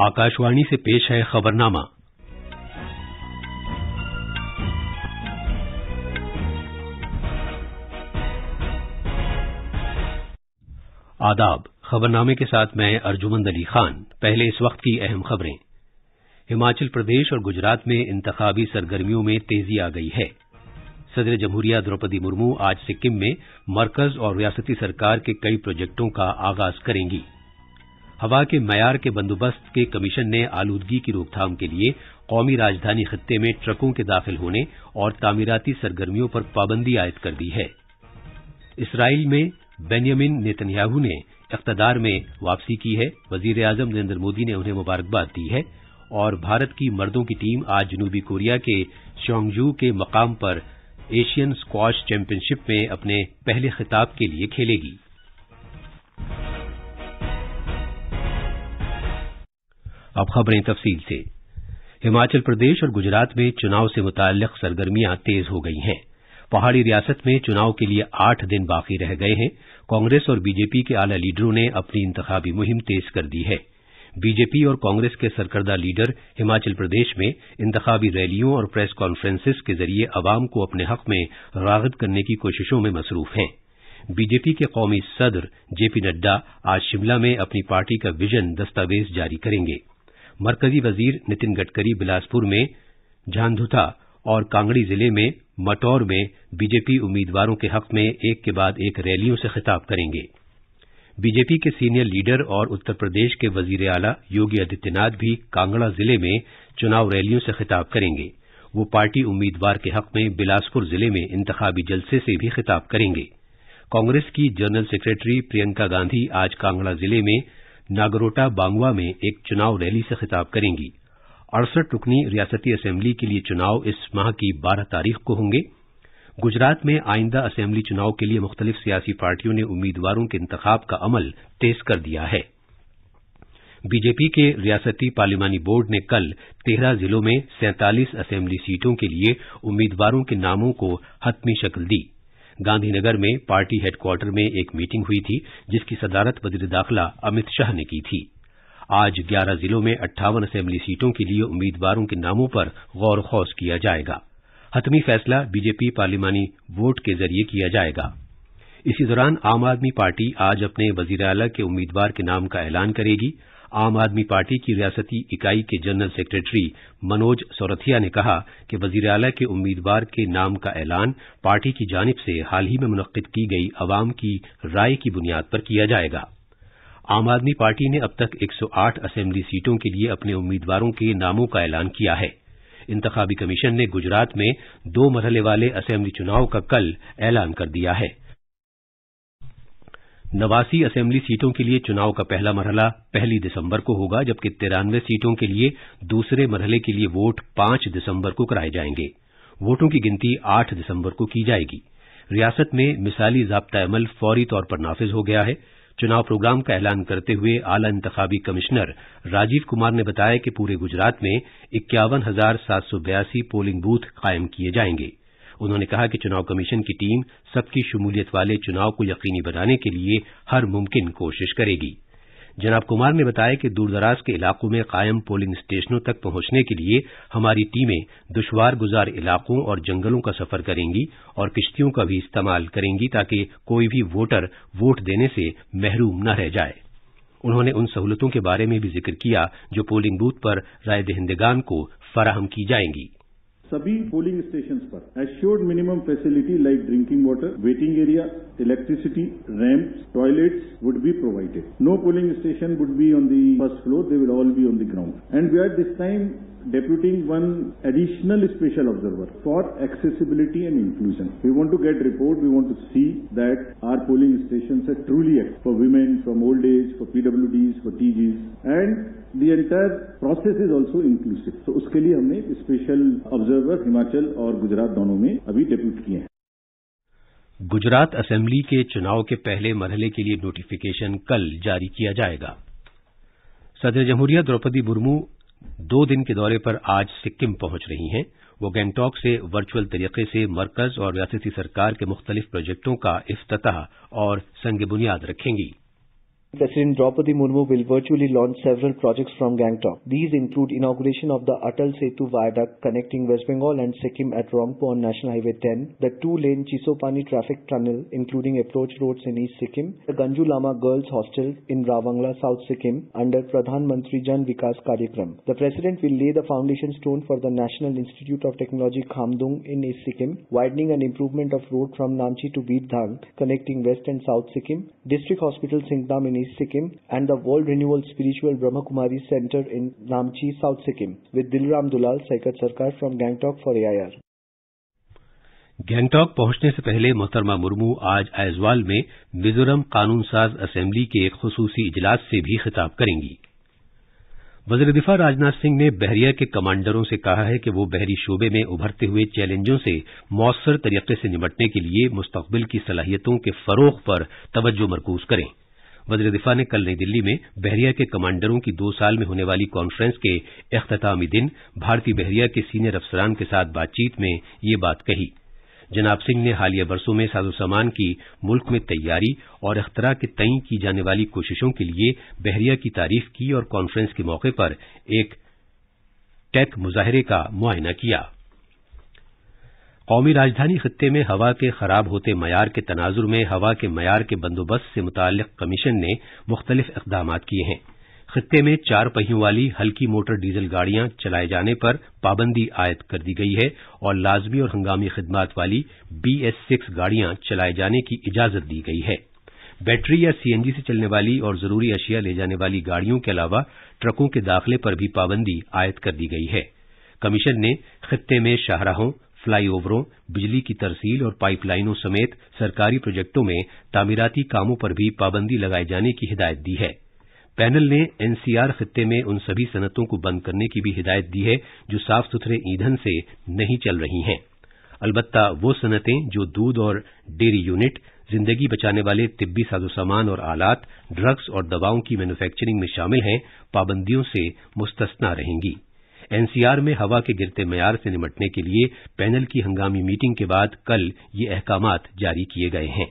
आकाशवाणी से पेश है खबरनामा आदाब खबरनामे के साथ मैं अर्जुमंद अली खान पहले इस वक्त की अहम खबरें हिमाचल प्रदेश और गुजरात में इंतबी सरगर्मियों में तेजी आ गई है सदर जमहूरिया द्रौपदी मुर्मू आज सिक्किम में मरकज और रियासती सरकार के कई प्रोजेक्टों का आगाज करेंगी हवा के मैार के बंदोबस्त के कमीशन ने आलूदगी की रोकथाम के लिए कौमी राजधानी खत्े में ट्रकों के दाखिल होने और तामीराती सरगर्मियों पर पाबंदी आयद कर दी है इसराइल में बेनियामिन नेतन्याहू ने इकतदार में वापसी की है वजीर आजम नरेंद्र मोदी ने उन्हें मुबारकबाद दी है और भारत की मर्दों की टीम आज जनूबी कोरिया के शोंगजू के मकाम पर एशियन स्क्वाश चैंपियनशिप में अपने पहले खिताब के लिए खेलेगी अब खबरें तफसील से हिमाचल प्रदेश और गुजरात में चुनाव से मुतालिक सरगर्मियां तेज हो गई हैं पहाड़ी रियासत में चुनाव के लिए आठ दिन बाकी रह गए हैं कांग्रेस और बीजेपी के आला लीडरों ने अपनी इंतबी मुहिम तेज कर दी है बीजेपी और कांग्रेस के सरकर्दा लीडर हिमाचल प्रदेश में इंतबी रैलियों और प्रेस कॉन्फ्रेंसिस के जरिए अवाम को अपने हक में रागत करने की कोशिशों में मसरूफ हैं बीजेपी के कौमी सदर जेपी नड्डा आज शिमला में अपनी पार्टी का विजन दस्तावेज जारी करेंगे मरकजी वजीर नितिन गडकरी बिलासपुर में झांधुथा और कांगड़ी जिले में मटौर में बीजेपी उम्मीदवारों के हक में एक के बाद एक रैलियों से खिताब करेंगे बीजेपी के सीनियर लीडर और उत्तर प्रदेश के वजीर आला योगी आदित्यनाथ भी कांगड़ा जिले में चुनाव रैलियों से खिताब करेंगे वो पार्टी उम्मीदवार के हक में बिलासपुर जिले में इंतजामी जलसे से भी खिताब करेंगे कांग्रेस की जनरल सेक्रेटरी प्रियंका गांधी आज कांगड़ा जिले में नागरोटा बांगवा में एक चुनाव रैली से खिताब करेंगी अड़सठ रुकनी रियासती असेंबली के लिए चुनाव इस माह की बारह तारीख को होंगे गुजरात में आइंदा असेंबली चुनाव के लिए मुख्तलिफ सियासी पार्टियों ने उम्मीदवारों के इंतखाब का अमल तेज कर दिया है बीजेपी के रियासती पार्लिमानी बोर्ड ने कल तेरह जिलों में सैंतालीस असेंबली सीटों के लिए उम्मीदवारों के नामों को हतमी शक्ल दी गांधीनगर में पार्टी हेडक्वार्टर में एक मीटिंग हुई थी जिसकी सदारत वजीर दाखिला अमित शाह ने की थी आज 11 जिलों में अट्ठावन असेंबली सीटों के लिए उम्मीदवारों के नामों पर गौर खौज किया जाएगा हतमी फैसला बीजेपी पार्लिमानी वोट के जरिए किया जाएगा इसी दौरान आम आदमी पार्टी आज अपने वजीर अला के उम्मीदवार के नाम का ऐलान करेगी आम आदमी पार्टी की रियासती इकाई के जनरल सेक्रेटरी मनोज सौरथिया ने कहा कि वजीरला के उम्मीदवार के नाम का ऐलान पार्टी की जानब से हाल ही में मुनद की गई अवाम की राय की बुनियाद पर किया जाएगा आम आदमी पार्टी ने अब तक 108 असेंबली सीटों के लिए अपने उम्मीदवारों के नामों का ऐलान किया है इंतबी कमीशन ने गुजरात में दो मरहले वाले असेंबली चुनाव का कल ऐलान कर दिया है नवासी असेंबली सीटों के लिए चुनाव का पहला मरहला पहली दिसम्बर को होगा जबकि तिरानवे सीटों के लिए दूसरे मरहले के लिए वोट पांच दिसम्बर को कराये जायेंगे वोटों की गिनती आठ दिसंबर को की जायेगी रियासत में मिसाली जबता अमल फौरी तौर पर नाफिज हो गया है चुनाव प्रोग्राम का ऐलान करते हुए आला इंतबी कमिश्नर राजीव कुमार ने बताया कि पूरे गुजरात में इक्यावन हजार सात सौ बयासी पोलिंग बूथ कायम किए जाएंगे उन्होंने कहा कि चुनाव कमीशन की टीम सबकी शमूलियत वाले चुनाव को यकीनी बनाने के लिए हर मुमकिन कोशिश करेगी जनाब कुमार ने बताया कि दूरदराज के इलाकों में कायम पोलिंग स्टेशनों तक पहुंचने के लिए हमारी टीमें दुशवार गुजार इलाकों और जंगलों का सफर करेंगी और किश्तियों का भी इस्तेमाल करेंगी ताकि कोई भी वोटर वोट देने से महरूम न रह जाए उन्होंने उन सहूलतों के बारे में भी जिक्र किया जो पोलिंग बूथ पर राय दहंदगान को फराहम की जाएंगी सभी पोलिंग स्टेशन पर assured minimum facility like drinking water waiting area electricity, ramps, toilets would be provided. No polling station would be on the first floor, they will all be on the ground. And we are this time deputing one additional special observer for accessibility and inclusion. We want to get report, we want to see that our polling stations are truly accessible for women, from old age, for PWDs, for TGs and the entire process is also inclusive तो उसके लिए हमने special observer Himachal और गुजरात दोनों में अभी depute किए हैं गुजरात असेंबली के चुनाव के पहले मरहले के लिए नोटिफिकेशन कल जारी किया जाएगा सदर जमहूरिया द्रौपदी मुर्मू दो दिन के दौरे पर आज सिक्किम पहुंच रही हैं वो गैंगटॉक से वर्चुअल तरीके से मरकज और रियासती सरकार के मुख्तलिफ प्रोजेक्टों का इफ्तः और संग बुनियाद रखेंगीं President Draupadi Murmu will virtually launch several projects from Gangtok. These include inauguration of the Atal Setu viaduct connecting West Bengal and Sikkim at Rongpo on National Highway 10, the two-lane Chisopani traffic tunnel including approach roads in East Sikkim, the Ganju Lama Girls Hostel in Rawangla, South Sikkim under Pradhan Mantri Jan Vikas Karyakram. The President will lay the foundation stone for the National Institute of Technology Khamdung in East Sikkim, widening and improvement of road from Namchi to Birdhang connecting West and South Sikkim, District Hospital Singdam in East Kumaris, Sikkim, and the World Renewal Spiritual Brahma Kumari Center in Namchi, South Sikkim, with Dilram Dulal, Saikat Sarkar from Gangtok for AIR. Gangtok पहुंचने से पहले मोहतरमा मुर्मू आज आइजवाल में मिजोरम कानून साज assembly के एक खसूसी इजलास से भी खिताब करेंगी वजर दिफा राजनाथ सिंह ने बहरिया के कमांडरों से कहा है कि वो बहरी शोबे में उभरते हुए चैलेंजों से मौसर तरीके से निपटने के लिए मुस्तबिल की सलाहियतों के फरोख पर तवज्जो मरकूज करें दिफा ने कल नई दिल्ली में बहरिया के कमांडरों की दो साल में होने वाली कॉन्फ्रेंस के अख्तामी दिन भारतीय बहरिया के सीनियर अफसरान के साथ बातचीत में ये बात कही जनाब सिंह ने हालिया बरसों में साजो सामान की मुल्क में तैयारी और अख्तरा के तय की जाने वाली कोशिशों के लिए बहरिया की तारीफ की और कॉन्फ्रेंस के मौके पर एक टेक मुजाहरे का मुआयना किया कौमी राजधानी खत्े में हवा के खराब होते मयार के तनाजुर में हवा के मयार के बंदोबस्त से मुतल कमीशन ने मुख्तलिफ इकदाम किए हैं खत्े में चार पहियों वाली हल्की मोटर डीजल गाड़ियां चलाए जाने पर पाबंदी आयद कर दी गई है और लाजमी और हंगामी खदमात वाली बीएस सिक्स गाड़ियां चलाए जाने की इजाजत दी गई है बैटरी या सीएनजी से चलने वाली और जरूरी अशिया ले जाने वाली गाड़ियों के अलावा ट्रकों के दाखिले पर भी पाबंदी आयद कर दी गई है कमीशन ने खत्े में शाहराहों फ्लाईओवरों बिजली की तरसील और पाइपलाइनों समेत सरकारी प्रोजेक्टों में तामीराती कामों पर भी पाबंदी लगाए जाने की हिदायत दी है पैनल ने एनसीआर खत्ते में उन सभी सनतों को बंद करने की भी हिदायत दी है जो साफ सुथरे ईंधन से नहीं चल रही हैं अलबत्ता वो सनतें जो दूध और डेयरी यूनिट जिंदगी बचाने वाले तिब्बी साजो सामान और आलात ड्रग्स और दवाओं की मैन्युफैक्चरिंग में शामिल हैं पाबंदियों से मुस्तना रहेंगीं एनसीआर में हवा के गिरते मैार से निपटने के लिए पैनल की हंगामी मीटिंग के बाद कल ये अहकाम जारी किए गए हैं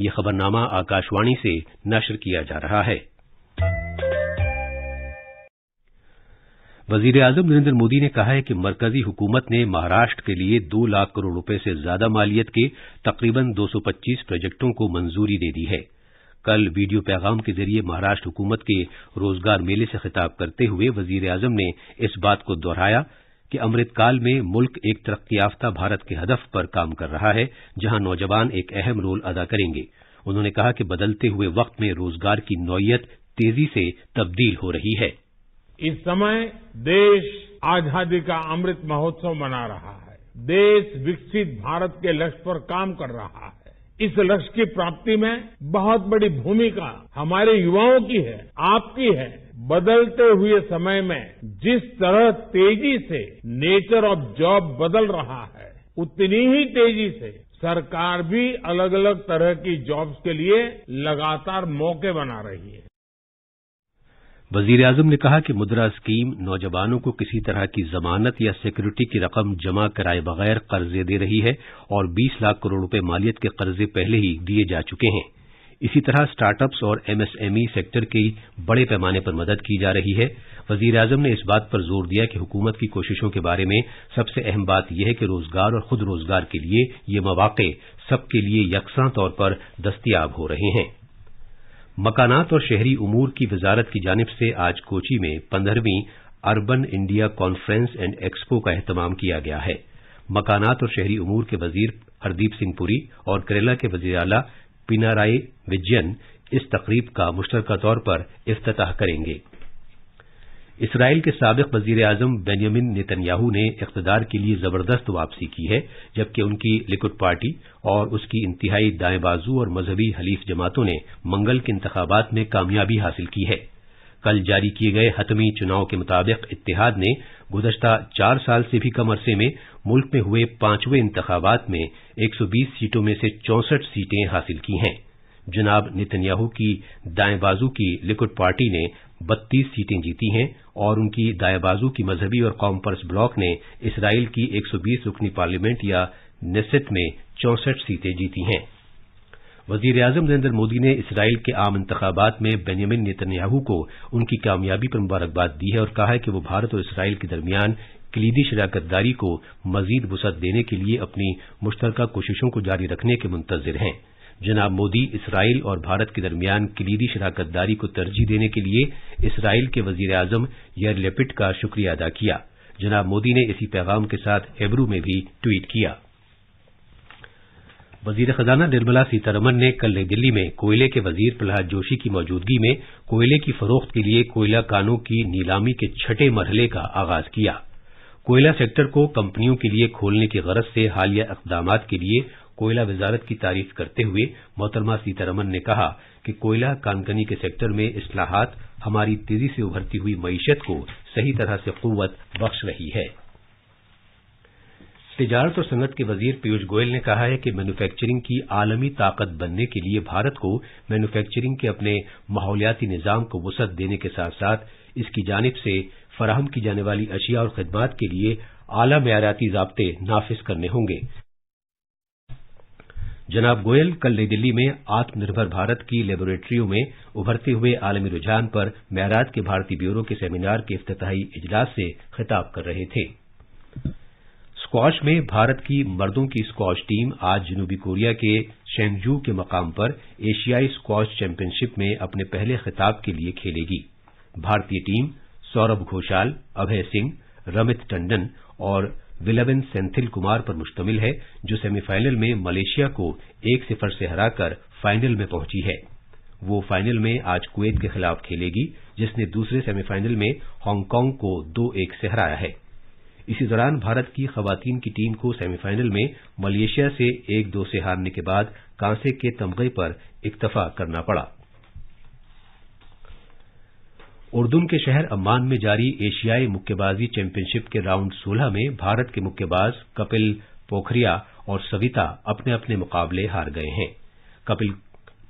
ये खबरनामा आकाशवाणी से नशर किया जा रहा है वजीर आजम नरेन्द्र मोदी ने कहा है कि मरकजी हुकूमत ने महाराष्ट्र के लिए दो लाख करोड़ रुपए से ज्यादा मालियत के तकरीबन 225 प्रोजेक्टों को मंजूरी दे दी है कल वीडियो पैगाम के जरिए महाराष्ट्र हुकूमत के रोजगार मेले से खिताब करते हुए वजीर आजम ने इस बात को दोहराया कि अमृतकाल में मुल्क एक तरक्की याफ्ता भारत के हदफ पर काम कर रहा है जहां नौजवान एक अहम रोल अदा करेंगे उन्होंने कहा कि बदलते हुए वक्त में रोजगार की नौयत तेजी से तब्दील हो रही है इस समय देश आजादी का अमृत महोत्सव मना रहा है देश विकसित भारत के लक्ष्य पर काम कर रहा है इस लक्ष्य की प्राप्ति में बहुत बड़ी भूमिका हमारे युवाओं की है आपकी है बदलते हुए समय में जिस तरह तेजी से नेचर ऑफ जॉब बदल रहा है उतनी ही तेजी से सरकार भी अलग अलग तरह की जॉब्स के लिए लगातार मौके बना रही है वजीर आजम ने कहा कि मुद्रा स्कीम नौजवानों को किसी तरह की जमानत या सिक्योरिटी की रकम जमा कराए बगैर कर्जे दे रही है और बीस लाख करोड़ रूपये मालियत के कर्जे पहले ही दिए जा चुके हैं इसी तरह स्टार्टअप्स और एमएसएमई सेक्टर की बड़े पैमाने पर मदद की जा रही है वजीर आजम ने इस बात पर जोर दिया कि हुकूमत की कोशिशों के बारे में सबसे अहम बात यह है कि रोजगार और खुद रोजगार के लिए ये मौाक सबके लिए यकसां तौर पर दस्तियाब हो रहे हैं मकानात और शहरी उमूर की वजारत की जानब से आज कोची में पंद्रहवीं urban India conference and expo का अहतमाम किया गया है मकानात और शहरी उमूर के वजीर हरदीप सिंह पुरी और करेला के वजीर अला पिनारायी विजयन इस तकरीब का मुश्तरका तौर पर अफ्ताह करेंगे इसराइल के सबक वजीर आजम बेनियमिन नेतन्याहू ने इकतदार के लिए जबरदस्त वापसी की है जबकि उनकी लिकुड पार्टी और उसकी इंतहाई दाएं बाजू और मजहबी हलीफ जमातों ने मंगल के इंतबात में कामयाबी हासिल की है कल जारी किए गए हतमी चुनाव के मुताबिक इतिहाद ने गुजशत चार साल से भी कम अरसे में मुल्क में हुए पांचवें इंतबात में 120 सीटों में से चौंसठ सीटें हासिल की हैं जनाब नेतन्याहू की दाएं बाजू की लिकुड पार्टी ने बत्तीस सीटें जीती हैं और उनकी दायाबाजू की मजहबी और कॉम्पर्स ब्लॉक ने इसराइल की 120 रुकनी पार्लियामेंट या नेसेट में चौसठ सीटें जीती हैं वजीर आजम नरेंद्र मोदी ने इसराइल के आम इंतबात में बेनियामिन नेतन्याहू को उनकी कामयाबी पर मुबारकबाद दी है और कहा है कि वह भारत और इसराइल के दरमियान कलीदी शराकतदारी को मजीद वसत देने के लिए अपनी मुश्तरका कोशिशों को जारी रखने के मुंतजर हैं जनाब मोदी इसराइल और भारत के दरमियान किलीदी दारी को तरजीह देने के लिए इसराइल के वजीर आजम यर लेपिट का शुक्रिया अदा किया जनाब मोदी ने इसी पैगाम के साथ हेबरू में भी ट्वीट किया वजीर खजाना निर्मला सीतारमन ने कल नई दिल्ली में कोयले के वजीर प्रहलाद जोशी की मौजूदगी में कोयले की फरोख्त के लिए कोयला कानों की नीलामी के छठे मरहले का आगाज किया कोयला सेक्टर को कंपनियों के लिए खोलने की गरज से हालिया इकदाम के लिए कोयला वजारत की तारीफ करते हुए मोहतरमा सीतारमन ने कहा कि कोयला कानकनी के सेक्टर में असलाहत हमारी तेजी से उभरती हुई मीशत को सही तरह से कवत बख्श रही है तजारत और संगत के वजीर पीयूष गोयल ने कहा है कि मैन्युफैक्चरिंग की आलमी ताकत बनने के लिए भारत को मैन्युफैक्चरिंग के अपने माहौलियाती निजाम को वसत देने के साथ साथ इसकी जानब से फराहम की जाने वाली अशिया और खदमात के लिए आला मैाराती जबते नाफिज करने होंगे जनाब गोयल कल नई दिल्ली में आत्मनिर्भर भारत की लेबोरेटरियों में उभरते हुए आलमी रुझान पर मैरात के भारतीय ब्यूरो के सेमिनार के अफ्ताही इजलास से खिताब कर रहे थे स्क्वाश में भारत की मर्दों की स्क्वाश टीम आज जनूबी कोरिया के शेंगजू के मकाम पर एशियाई स्क्वाश चैंपियनशिप में अपने पहले खिताब के लिए खेलेगी भारतीय टीम सौरभ घोषाल अभय सिंह रमित टंडन और विलेवन सेंथिल कुमार पर मुश्तमिल है जो सेमीफाइनल में मलेशिया को एक सिफर से हराकर फाइनल में पहुंची है वो फाइनल में आज कुवैत के खिलाफ खेलेगी जिसने दूसरे सेमीफाइनल में हांगकांग को दो एक से हराया है इसी दौरान भारत की खवतान की टीम को सेमीफाइनल में मलेशिया से एक दो से हारने के बाद कांसे के तमगे पर इक्तफा करना पड़ा उर्दून के शहर अम्मान में जारी एशियाई मुक्केबाजी चैंपियनशिप के राउंड सोलह में भारत के मुक्केबाज कपिल पोखरिया और सविता अपने अपने मुकाबले हार गए हैं कपिल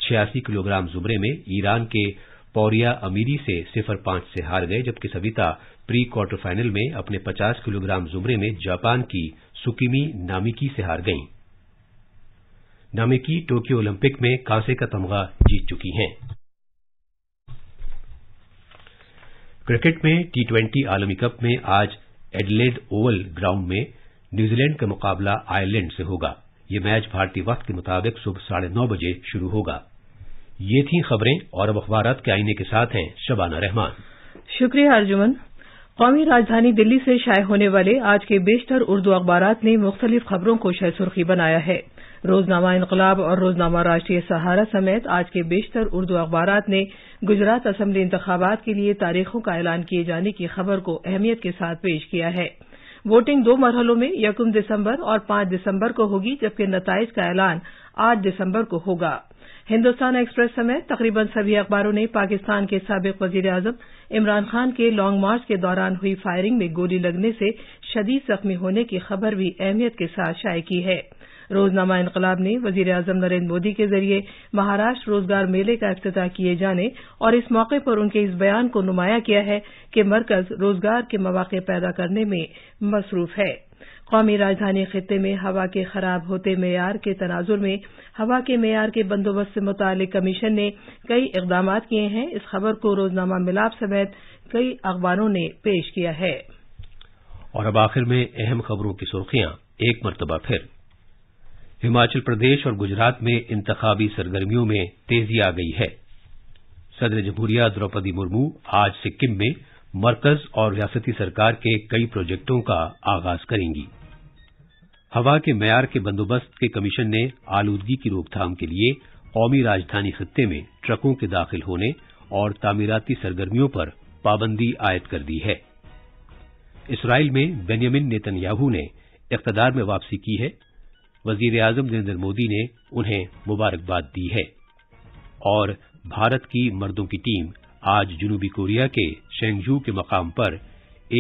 छियासी किलोग्राम जुमरे में ईरान के पौरिया अमीरी से सिफर पांच से हार गए जबकि सविता प्री क्वार्टर फाइनल में अपने 50 किलोग्राम जुमरे में जापान की सुकिमी नामिकी से हार गईं नामिकी टोक्यो ओलंपिक में कांसे का तमगा जीत चुकी हैं क्रिकेट में टी ट्वेंटी आलमी कप में आज एडलेड ओवल ग्राउंड में न्यूजीलैंड का मुकाबला आयरलैंड से होगा ये मैच भारतीय वक्त के मुताबिक सुबह साढ़े नौ बजे शुरू होगा ये थी खबरें और अब अखबार के आईने के साथ हैं शबाना रहमान शुक्रिया अर्जुमन कौमी राजधानी दिल्ली से शाये होने वाले आज के बेशतर उर्दू अखबार ने मुख्तलिफ खबरों को शह सुर्खी बनाया है रोजनामा इनकलाब और रोजनामा राष्ट्रीय सहारा समेत आज के बेशतर उर्दू अखबार ने गुजरात असम्बली इंतबात के लिए तारीखों का ऐलान किए जाने की खबर को अहमियत के साथ पेश किया है वोटिंग दो मरहलों में यकम दिसंबर और पांच दिसंबर को होगी जबकि नतज का ऐलान आठ दिसंबर को होगा हिंदुस्तान एक्सप्रेस समेत तकरीबन सभी अखबारों ने पाकिस्तान के सबक वजीर आजम इमरान खान के लॉन्ग मार्च के दौरान हुई फायरिंग में गोली लगने से शदीद जख्मी होने की खबर भी अहमियत के साथ शाये की है रोजनामा इनकलाब ने वजीर आजम नरेंद्र मोदी के जरिए महाराष्ट्र रोजगार मेले का अफ्तताह किए जाने और इस मौके पर उनके इस बयान को नुमाया किया है कि मरकज रोजगार के मौके पैदा करने में मसरूफ है कौमी राजधानी खत्े में हवा के खराब होते मैार के तनाजुर में हवा के मैार के बंदोबस्त से मुतल कमीशन ने कई इकदाम किए हैं इस खबर को रोजनामा मिलाप समेत कई अखबारों ने पेश किया है और अब आखिर में अहम खबरों की सुर्खियां एक मरतबा फिर हिमाचल प्रदेश और गुजरात में इंतबी सरगर्मियों में तेजी आ गई है सदर जमहूरिया द्रौपदी मुर्मू आज सिक्किम में मरकज और रियासती सरकार के कई प्रोजेक्टों का आगाज करेंगी हवा के मैार के बंदोबस्त के कमीशन ने आलूदगी की रोकथाम के लिए कौमी राजधानी खत्े में ट्रकों के दाखिल होने और तामीराती सरगर्मियों पर पाबंदी आयद कर दी है इसराइल में बेनियमिन नेतन्याहू ने इकतदार में वापसी की है वजीर आजम नरेंद्र मोदी ने उन्हें मुबारकबाद दी है और भारत की मर्दों की टीम आज जुनूबी कोरिया के शेंगजू के मकाम पर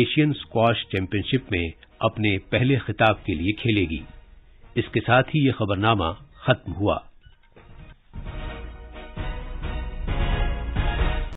एशियन स्क्वाश चैंपियनशिप में अपने पहले खिताब के लिए खेलेगी इसके साथ ही ये खबरनामा खत्म हुआ